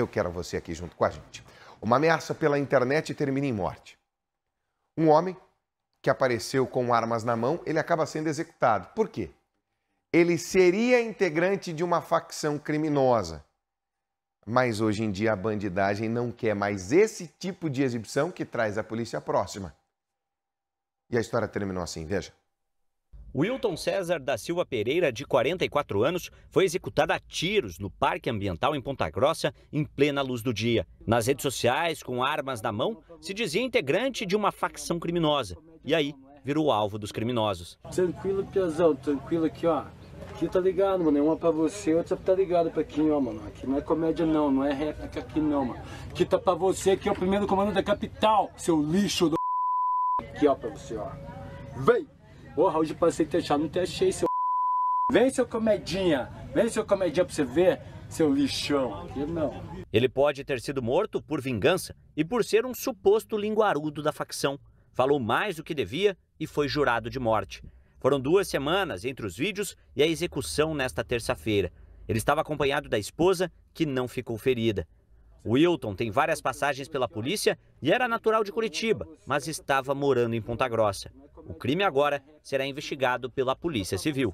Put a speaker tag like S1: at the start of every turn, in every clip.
S1: Eu quero você aqui junto com a gente. Uma ameaça pela internet termina em morte. Um homem que apareceu com armas na mão, ele acaba sendo executado. Por quê? Ele seria integrante de uma facção criminosa. Mas hoje em dia a bandidagem não quer mais esse tipo de exibição que traz a polícia próxima. E a história terminou assim, veja.
S2: Wilton César da Silva Pereira, de 44 anos, foi executado a tiros no Parque Ambiental em Ponta Grossa, em plena luz do dia. Nas redes sociais, com armas na mão, se dizia integrante de uma facção criminosa. E aí, virou alvo dos criminosos.
S3: Tranquilo, Piazão, tranquilo aqui, ó. Aqui tá ligado, mano. É uma pra você, outra tá ligado pra aqui, ó, mano. Aqui não é comédia, não. Não é réplica aqui, não, mano. Aqui tá pra você, aqui é o primeiro comando da capital, seu lixo do... Aqui, ó, pra você, ó. Vem! Porra, hoje passei te chá, não te achei, seu.
S2: Vem, seu comedinha. Vem, seu comedinha, pra você ver, seu lixão. Eu não. Ele pode ter sido morto por vingança e por ser um suposto linguarudo da facção. Falou mais do que devia e foi jurado de morte. Foram duas semanas entre os vídeos e a execução nesta terça-feira. Ele estava acompanhado da esposa, que não ficou ferida. Wilton tem várias passagens pela polícia e era natural de Curitiba, mas estava morando em Ponta Grossa. O crime agora será investigado pela Polícia Civil.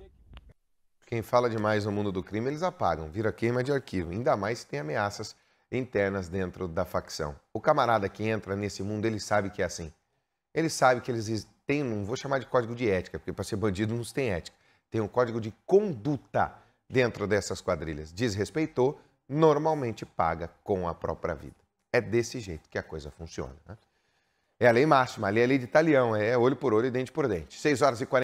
S1: Quem fala demais no mundo do crime, eles apagam, vira queima de arquivo, ainda mais se tem ameaças internas dentro da facção. O camarada que entra nesse mundo, ele sabe que é assim. Ele sabe que eles têm, não vou chamar de código de ética, porque para ser bandido não se tem ética. Tem um código de conduta dentro dessas quadrilhas. Desrespeitou, normalmente paga com a própria vida. É desse jeito que a coisa funciona. Né? É a lei máxima, ali é a lei de talião, é olho por olho e dente por dente. 6 horas e 40